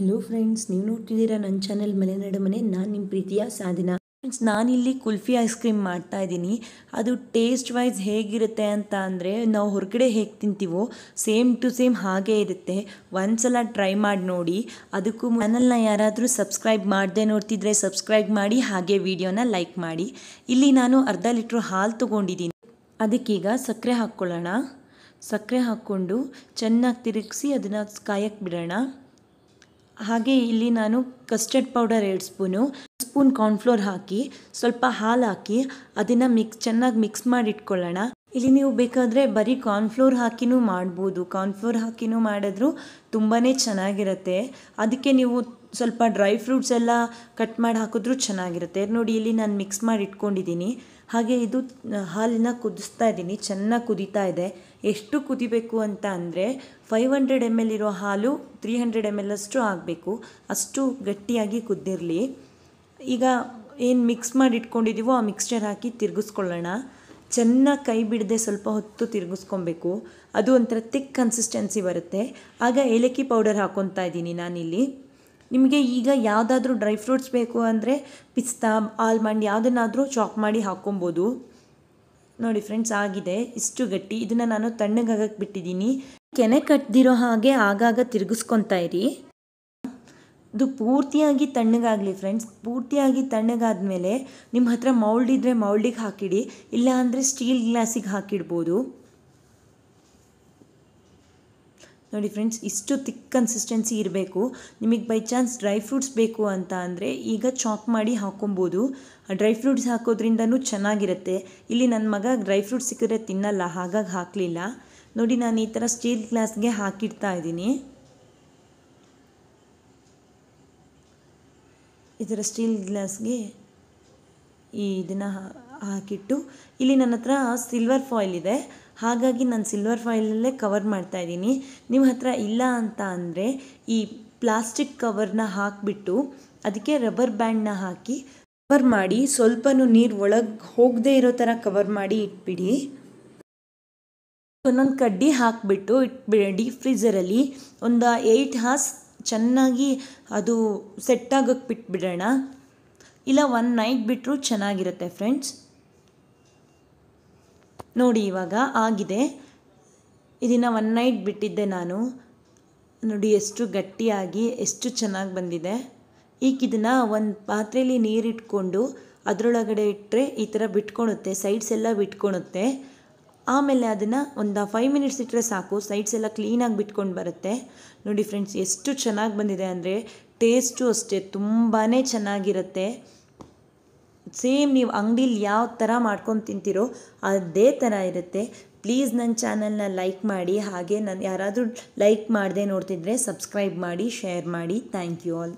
hello friends ನೀವು ನೋಡ್ತಿದ್ದೀರಾ ನನ್ನ ಚಾನೆಲ್ ಮಲೆನಾಡು ಮನೆ ನಾನು ನಿಮ್ಮ ಪ್ರೀತಿಯ ಸಾಧನ ಫ್ರೆಂಡ್ಸ್ ನಾನಿಲ್ಲಿ ಕುಲ್ಫಿ ಐಸ್ ಕ್ರೀಮ್ ಮಾಡ್ತಾ ಇದ್ದೀನಿ ಅದು ಟೇಸ್ಟ್ ವೈಸ್ ಹೇಗಿರುತ್ತೆ ಅಂತ ಅಂದರೆ ನಾವು ಹೊರಗಡೆ ಹೇಗೆ ತಿಂತೀವೋ ಸೇಮ್ ಟು ಸೇಮ್ ಹಾಗೆ ಇರುತ್ತೆ ಒಂದ್ಸಲ ಟ್ರೈ ಮಾಡಿ ನೋಡಿ ಅದಕ್ಕೂ ಚಾನಲ್ನ ಯಾರಾದರೂ ಸಬ್ಸ್ಕ್ರೈಬ್ ಮಾಡದೆ ನೋಡ್ತಿದ್ರೆ ಸಬ್ಸ್ಕ್ರೈಬ್ ಮಾಡಿ ಹಾಗೆ ವಿಡಿಯೋನ ಲೈಕ್ ಮಾಡಿ ಇಲ್ಲಿ ನಾನು ಅರ್ಧ ಲೀಟ್ರ್ ಹಾಲು ತೊಗೊಂಡಿದ್ದೀನಿ ಅದಕ್ಕೀಗ ಸಕ್ಕರೆ ಹಾಕ್ಕೊಳ್ಳೋಣ ಸಕ್ಕರೆ ಹಾಕ್ಕೊಂಡು ಚೆನ್ನಾಗಿ ತಿರುಗಿಸಿ ಅದನ್ನು ಕಾಯಕ್ಕೆ ಬಿಡೋಣ ಹಾಗೆ ಇಲ್ಲಿ ನಾನು ಕಸ್ಟರ್ಡ್ ಪೌಡರ್ ಎರಡು ಸ್ಪೂನು ಸ್ಪೂನ್ ಕಾರ್ನ್ಫ್ಲೋರ್ ಹಾಕಿ ಸ್ವಲ್ಪ ಹಾಲು ಹಾಕಿ ಅದನ್ನು ಮಿಕ್ಸ್ ಚೆನ್ನಾಗಿ ಮಿಕ್ಸ್ ಮಾಡಿ ಇಟ್ಕೊಳ್ಳೋಣ ಇಲ್ಲಿ ನೀವು ಬೇಕಾದರೆ ಬರೀ ಕಾರ್ನ್ಫ್ಲೋರ್ ಹಾಕಿನೂ ಮಾಡ್ಬೋದು ಕಾರ್ನ್ಫ್ಲೋರ್ ಹಾಕಿನೂ ಮಾಡಿದ್ರು ತುಂಬಾ ಚೆನ್ನಾಗಿರುತ್ತೆ ಅದಕ್ಕೆ ನೀವು ಸ್ವಲ್ಪ ಡ್ರೈ ಫ್ರೂಟ್ಸ್ ಎಲ್ಲ ಕಟ್ ಮಾಡಿ ಹಾಕಿದ್ರೂ ಚೆನ್ನಾಗಿರುತ್ತೆ ನೋಡಿ ಇಲ್ಲಿ ನಾನು ಮಿಕ್ಸ್ ಮಾಡಿ ಇಟ್ಕೊಂಡಿದ್ದೀನಿ ಹಾಗೆ ಇದು ಹಾಲಿನ ಕುದಿಸ್ತಾ ಇದ್ದೀನಿ ಚೆನ್ನಾಗಿ ಕುದೀತಾ ಇದೆ ಎಷ್ಟು ಕುದಿಬೇಕು ಅಂತ ಅಂದರೆ ಫೈವ್ ಹಂಡ್ರೆಡ್ ಎಮ್ ಎಲ್ ಇರೋ ಹಾಲು ತ್ರೀ ಹಂಡ್ರೆಡ್ ಎಮ್ ಎಲ್ ಅಷ್ಟು ಆಗಬೇಕು ಅಷ್ಟು ಗಟ್ಟಿಯಾಗಿ ಕುದ್ದಿರಲಿ ಈಗ ಏನು ಮಿಕ್ಸ್ ಮಾಡಿ ಇಟ್ಕೊಂಡಿದ್ದೀವೋ ಆ ಮಿಕ್ಸ್ಚರ್ ಹಾಕಿ ತಿರುಗಿಸ್ಕೊಳ್ಳೋಣ ಚೆನ್ನಾಗಿ ಕೈ ಬಿಡದೆ ಸ್ವಲ್ಪ ಹೊತ್ತು ತಿರುಗಿಸ್ಕೊಬೇಕು ಅದು ಒಂಥರ ತಿಕ್ ಕನ್ಸಿಸ್ಟೆನ್ಸಿ ಬರುತ್ತೆ ಆಗ ಏಲಕ್ಕಿ ಪೌಡರ್ ಹಾಕ್ಕೊತಾ ಇದ್ದೀನಿ ನಾನಿಲ್ಲಿ ನಿಮಗೆ ಈಗ ಯಾವುದಾದ್ರೂ ಡ್ರೈ ಫ್ರೂಟ್ಸ್ ಬೇಕು ಅಂದರೆ ಪಿಸ್ತಾ ಆಲ್ಮಂಡ್ ಯಾವುದನ್ನಾದರೂ ಚಾಕ್ ಮಾಡಿ ಹಾಕ್ಕೊಬೋದು ನೋಡಿ ಫ್ರೆಂಡ್ಸ್ ಆಗಿದೆ ಇಷ್ಟು ಗಟ್ಟಿ ಇದನ್ನು ನಾನು ತಣ್ಣಗಾಗಕ್ಕೆ ಬಿಟ್ಟಿದ್ದೀನಿ ಕೆನೆ ಕಟ್ಟದಿರೋ ಹಾಗೆ ಆಗಾಗ ತಿರುಗಿಸ್ಕೊತಾ ಇರಿ ಇದು ಪೂರ್ತಿಯಾಗಿ ತಣ್ಣಗಾಗಲಿ ಫ್ರೆಂಡ್ಸ್ ಪೂರ್ತಿಯಾಗಿ ತಣ್ಣಗಾದ ಮೇಲೆ ನಿಮ್ಮ ಹತ್ರ ಮೌಲ್ಡ್ ಇದ್ದರೆ ಮೌಲ್ಡಿಗೆ ಹಾಕಿಡಿ ಇಲ್ಲಾಂದರೆ ಸ್ಟೀಲ್ ಗ್ಲಾಸಿಗೆ ಹಾಕಿಡ್ಬೋದು ನೋಡಿ ಫ್ರೆಂಡ್ಸ್ ಇಷ್ಟು ತಿಕ್ ಕನ್ಸಿಸ್ಟೆನ್ಸಿ ಇರಬೇಕು ನಿಮಗೆ ಬೈ ಚಾನ್ಸ್ ಡ್ರೈ ಫ್ರೂಟ್ಸ್ ಬೇಕು ಅಂತ ಅಂದರೆ ಈಗ ಚಾಕ್ ಮಾಡಿ ಹಾಕೊಬೋದು ಡ್ರೈ ಫ್ರೂಟ್ಸ್ ಹಾಕೋದ್ರಿಂದನೂ ಚೆನ್ನಾಗಿರುತ್ತೆ ಇಲ್ಲಿ ನನ್ನ ಮಗ ಡ್ರೈ ಫ್ರೂಟ್ಸ್ ಸಿಕ್ಕಿದ್ರೆ ತಿನ್ನಲ್ಲ ಹಾಗಾಗಿ ಹಾಕಲಿಲ್ಲ ನೋಡಿ ನಾನು ಈ ಥರ ಸ್ಟೀಲ್ ಗ್ಲಾಸ್ಗೆ ಹಾಕಿಡ್ತಾ ಇದ್ದೀನಿ ಈ ಥರ ಸ್ಟೀಲ್ ಗ್ಲಾಸ್ಗೆ ಈ ಇದನ್ನು ಹಾಕಿಟ್ಟು ಇಲ್ಲಿ ನನ್ನ ಹತ್ರ ಸಿಲ್ವರ್ ಫಾಯಿಲ್ ಇದೆ ಹಾಗಾಗಿ ನಾನು ಸಿಲ್ವರ್ ಫಾಯಿಲಲ್ಲೇ ಕವರ್ ಮಾಡ್ತಾ ಇದ್ದೀನಿ ನಿಮ್ಮ ಹತ್ರ ಇಲ್ಲ ಅಂತ ಅಂದರೆ ಈ ಪ್ಲಾಸ್ಟಿಕ್ ಕವರ್ನ ಹಾಕಿಬಿಟ್ಟು ಅದಕ್ಕೆ ರಬ್ಬರ್ ಬ್ಯಾಂಡ್ನ ಹಾಕಿ ಕವರ್ ಮಾಡಿ ಸ್ವಲ್ಪನೂ ನೀರು ಒಳಗೆ ಹೋಗದೇ ಇರೋ ಥರ ಕವರ್ ಮಾಡಿ ಇಟ್ಬಿಡಿ ಒಂದೊಂದು ಕಡ್ಡಿ ಹಾಕಿಬಿಟ್ಟು ಇಟ್ಬಿಡಿ ಡೀಪ್ ಫ್ರೀಝರಲ್ಲಿ ಒಂದು ಏಯ್ಟ್ ಹಾರ್ಸ್ ಚೆನ್ನಾಗಿ ಅದು ಸೆಟ್ ಆಗಕ್ಕೆ ಬಿಟ್ಬಿಡೋಣ ಇಲ್ಲ ಒನ್ ನೈಟ್ ಬಿಟ್ಟರೂ ಚೆನ್ನಾಗಿರುತ್ತೆ ಫ್ರೆಂಡ್ಸ್ ನೋಡಿ ಇವಾಗ ಆಗಿದೆ ಇದನ್ನು ಒನ್ ನೈಟ್ ಬಿಟ್ಟಿದ್ದೆ ನಾನು ನೋಡಿ ಎಷ್ಟು ಗಟ್ಟಿಯಾಗಿ ಎಷ್ಟು ಚೆನ್ನಾಗಿ ಬಂದಿದೆ ಈಗ ಒಂದು ಪಾತ್ರೆಯಲ್ಲಿ ನೀರಿಟ್ಕೊಂಡು ಅದರೊಳಗಡೆ ಇಟ್ಟರೆ ಈ ಥರ ಬಿಟ್ಕೊಳುತ್ತೆ ಸೈಡ್ಸ್ ಎಲ್ಲ ಬಿಟ್ಕೊಳುತ್ತೆ ಆಮೇಲೆ ಅದನ್ನು ಒಂದು ಫೈವ್ ಮಿನಿಟ್ಸ್ ಇಟ್ಟರೆ ಸಾಕು ಸೈಡ್ಸ್ ಎಲ್ಲ ಕ್ಲೀನಾಗಿ ಬಿಟ್ಕೊಂಡು ಬರುತ್ತೆ ನೋಡಿ ಫ್ರೆಂಡ್ಸ್ ಎಷ್ಟು ಚೆನ್ನಾಗಿ ಬಂದಿದೆ ಅಂದರೆ ಟೇಸ್ಟು ಅಷ್ಟೇ ತುಂಬಾ ಚೆನ್ನಾಗಿರುತ್ತೆ ಸೇಮ್ ನೀವು ಅಂಗಡೀಲಿ ಯಾವ ಥರ ಮಾಡ್ಕೊಂಡು ತಿಂತೀರೋ ಅದೇ ಥರ ಇರುತ್ತೆ ಪ್ಲೀಸ್ ನನ್ನ ಚಾನಲ್ನ ಲೈಕ್ ಮಾಡಿ ಹಾಗೆ ನಾನು ಯಾರಾದರೂ ಲೈಕ್ ಮಾಡದೆ ನೋಡ್ತಿದ್ರೆ ಸಬ್ಸ್ಕ್ರೈಬ್ ಮಾಡಿ ಶೇರ್ ಮಾಡಿ ಥ್ಯಾಂಕ್ ಯು ಆಲ್